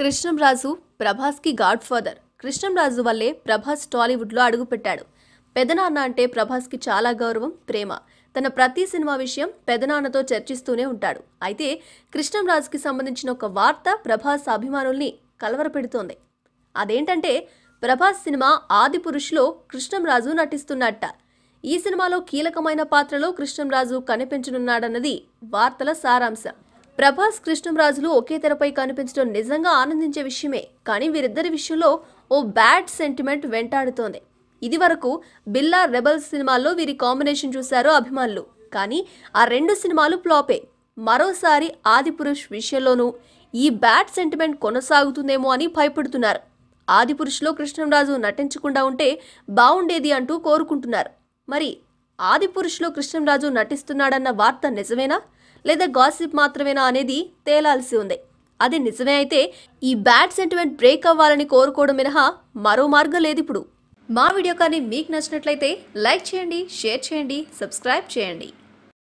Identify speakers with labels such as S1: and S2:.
S1: కృష్ణంరాజు ప్రభాస్కి godfather Krishnam Raju వల్లే ప్రభాస్ టాలీవుడ్లో అడుగుపెట్టాడు పెదనాన్న అంటే ప్రభాస్కి చాలా గౌరవం ప్రేమ తన ప్రతి సినిమా విషయం పెదనాన్నతో చర్చిస్తూనే ఉంటాడు అయితే కృష్ణంరాజుకి సంబంధించిన ఒక వార్త ప్రభాస్ అభిమానుల్ని కలవరపెడుతోంది అదేంటంటే ప్రభాస్ సినిమా ఆది పురుషులో కృష్ణంరాజు నటిస్తున్నట్ట ఈ సినిమాలో కీలకమైన పాత్రలో కృష్ణంరాజు కనిపించనున్నాడన్నది వార్తల సారాంశం ప్రభాస్ కృష్ణంరాజులు ఒకే తెరపై కనిపించడం నిజంగా ఆనందించే విషయమే కానీ వీరిద్దరి విషయంలో ఓ బ్యాడ్ సెంటిమెంట్ వెంటాడుతోంది ఇది వరకు బిల్లా రెబల్స్ సినిమాల్లో వీరి కాంబినేషన్ చూశారు అభిమానులు కానీ ఆ రెండు సినిమాలు ఫ్లాపే మరోసారి ఆదిపురుష్ విషయంలోనూ ఈ బ్యాడ్ సెంటిమెంట్ కొనసాగుతుందేమో అని భయపడుతున్నారు ఆదిపురుషులో కృష్ణంరాజు నటించకుండా ఉంటే బాగుండేది అంటూ కోరుకుంటున్నారు మరి ఆదిపురుషులో కృష్ణంరాజు నటిస్తున్నాడన్న వార్త నిజమేనా లేదా గాసిప్ మాత్రమేనా అనేది తేలాల్సి ఉంది అది నిజమే అయితే ఈ బ్యాడ్ సెంటిమెంట్ బ్రేక్ అవ్వాలని కోరుకోవడం మినహా మరో మార్గం లేదు ఇప్పుడు మా వీడియో కానీ మీకు నచ్చినట్లయితే లైక్ చేయండి షేర్ చేయండి సబ్స్క్రైబ్ చేయండి